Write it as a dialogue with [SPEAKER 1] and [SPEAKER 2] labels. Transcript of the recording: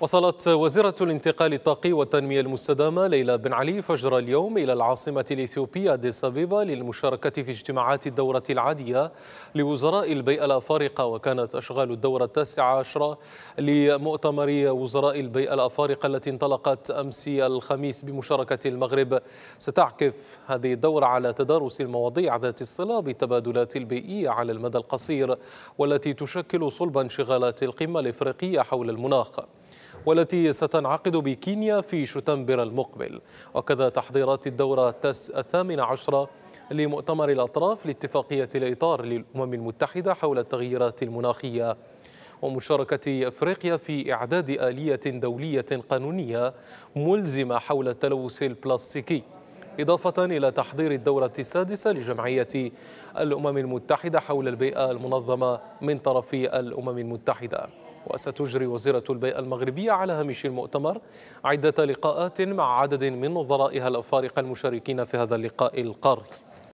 [SPEAKER 1] وصلت وزيرة الانتقال الطاقي والتنمية المستدامة ليلى بن علي فجر اليوم إلى العاصمة الإثيوبية أديس أبيبا للمشاركة في اجتماعات الدورة العادية لوزراء البيئة الأفارقة وكانت أشغال الدورة التاسعة عشرة لمؤتمر وزراء البيئة الأفارقة التي انطلقت أمس الخميس بمشاركة المغرب ستعكف هذه الدورة على تدارس المواضيع ذات الصلة بالتبادلات البيئية على المدى القصير والتي تشكل صلب انشغالات القمة الإفريقية حول المناخ والتي ستنعقد بكينيا في شتنبر المقبل وكذا تحضيرات الدورة تس الثامنة عشرة لمؤتمر الأطراف لاتفاقية الإطار للأمم المتحدة حول التغييرات المناخية ومشاركة أفريقيا في إعداد آلية دولية قانونية ملزمة حول التلوث البلاستيكي إضافة إلى تحضير الدورة السادسة لجمعية الأمم المتحدة حول البيئة المنظمة من طرف الأمم المتحدة وستجري وزيرة البيئة المغربية على هامش المؤتمر عدة لقاءات مع عدد من نظرائها الأفارقة المشاركين في هذا اللقاء القاري